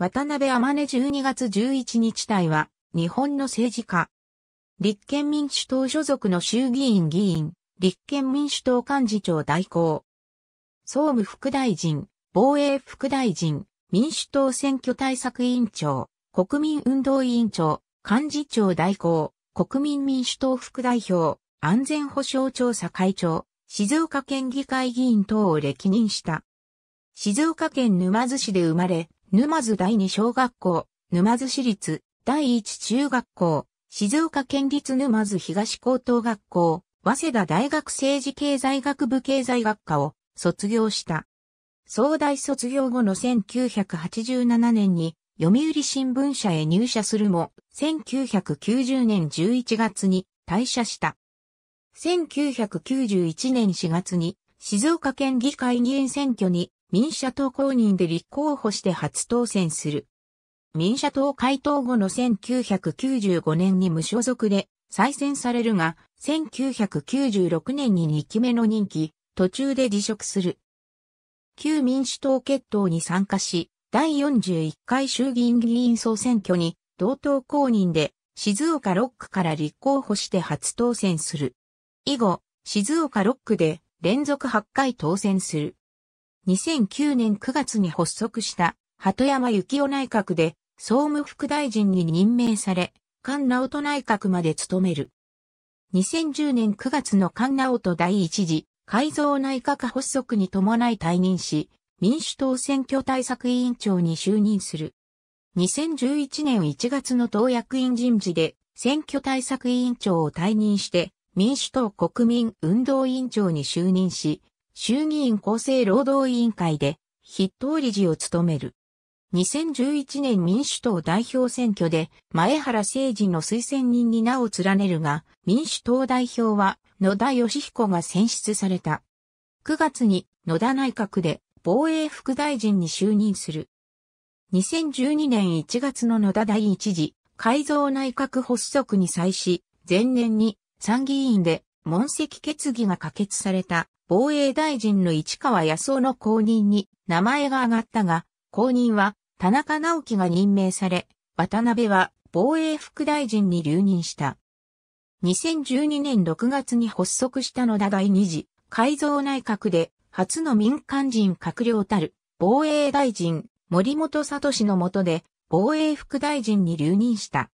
渡辺天音12月11日隊は、日本の政治家。立憲民主党所属の衆議院議員、立憲民主党幹事長代行。総務副大臣、防衛副大臣、民主党選挙対策委員長、国民運動委員長、幹事長代行、国民民主党副代表、安全保障調査会長、静岡県議会議員等を歴任した。静岡県沼津市で生まれ、沼津第二小学校、沼津市立第一中学校、静岡県立沼津東高等学校、早稲田大学政治経済学部経済学科を卒業した。総大卒業後の1987年に読売新聞社へ入社するも、1990年11月に退社した。1991年4月に静岡県議会議員選挙に民社党公認で立候補して初当選する。民社党解党後の1995年に無所属で再選されるが、1996年に2期目の任期、途中で辞職する。旧民主党決闘に参加し、第41回衆議院議員総選挙に同党公認で静岡6区から立候補して初当選する。以後、静岡6区で連続8回当選する。2009年9月に発足した鳩山幸夫内閣で総務副大臣に任命され、菅直人内閣まで務める。2010年9月の菅直人第一次改造内閣発足に伴い退任し、民主党選挙対策委員長に就任する。2011年1月の党役員人事で選挙対策委員長を退任して民主党国民運動委員長に就任し、衆議院厚生労働委員会で筆頭理事を務める。2011年民主党代表選挙で前原誠二の推薦人に名を連ねるが、民主党代表は野田義彦が選出された。9月に野田内閣で防衛副大臣に就任する。2012年1月の野田第一次改造内閣発足に際し、前年に参議院で問責決議が可決された防衛大臣の市川康夫の後任に名前が挙がったが、後任は田中直樹が任命され、渡辺は防衛副大臣に留任した。2012年6月に発足した野田第二次改造内閣で初の民間人閣僚たる防衛大臣森本聡の下で防衛副大臣に留任した。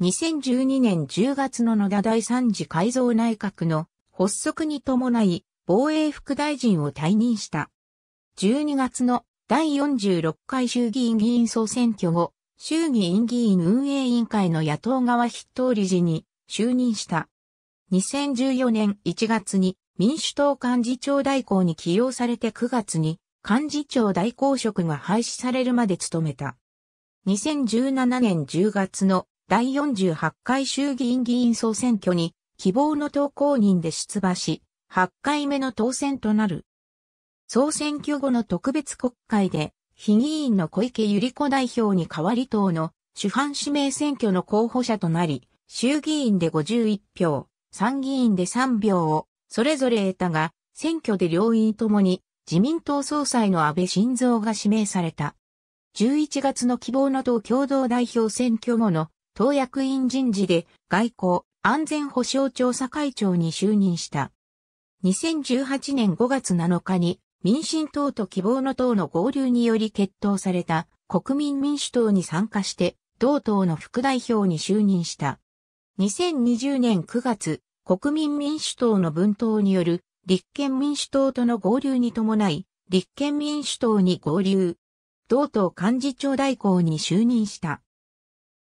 2012年10月の野田第3次改造内閣の発足に伴い防衛副大臣を退任した。12月の第46回衆議院議員総選挙後、衆議院議員運営委員会の野党側筆頭理事に就任した。2014年1月に民主党幹事長代行に起用されて9月に幹事長代行職が廃止されるまで務めた。2017年10月の第48回衆議院議員総選挙に希望の党公認で出馬し、8回目の当選となる。総選挙後の特別国会で、非議員の小池百合子代表に代わり党の主犯指名選挙の候補者となり、衆議院で51票、参議院で3票をそれぞれ得たが、選挙で両院ともに自民党総裁の安倍晋三が指名された。11月の希望の党共同代表選挙後の党役員人事で外交安全保障調査会長に就任した。2018年5月7日に民進党と希望の党の合流により決闘された国民民主党に参加して同党の副代表に就任した。2020年9月、国民民主党の分党による立憲民主党との合流に伴い、立憲民主党に合流。同党幹事長代行に就任した。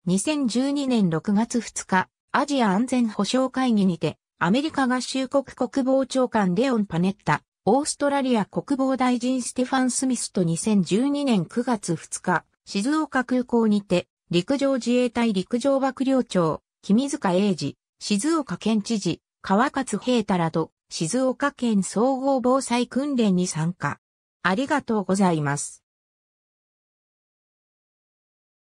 2012年6月2日、アジア安全保障会議にて、アメリカ合衆国国防長官レオン・パネッタ、オーストラリア国防大臣ステファン・スミスと2012年9月2日、静岡空港にて、陸上自衛隊陸上幕僚長、君塚英二、静岡県知事、川勝平太らと、静岡県総合防災訓練に参加。ありがとうございます。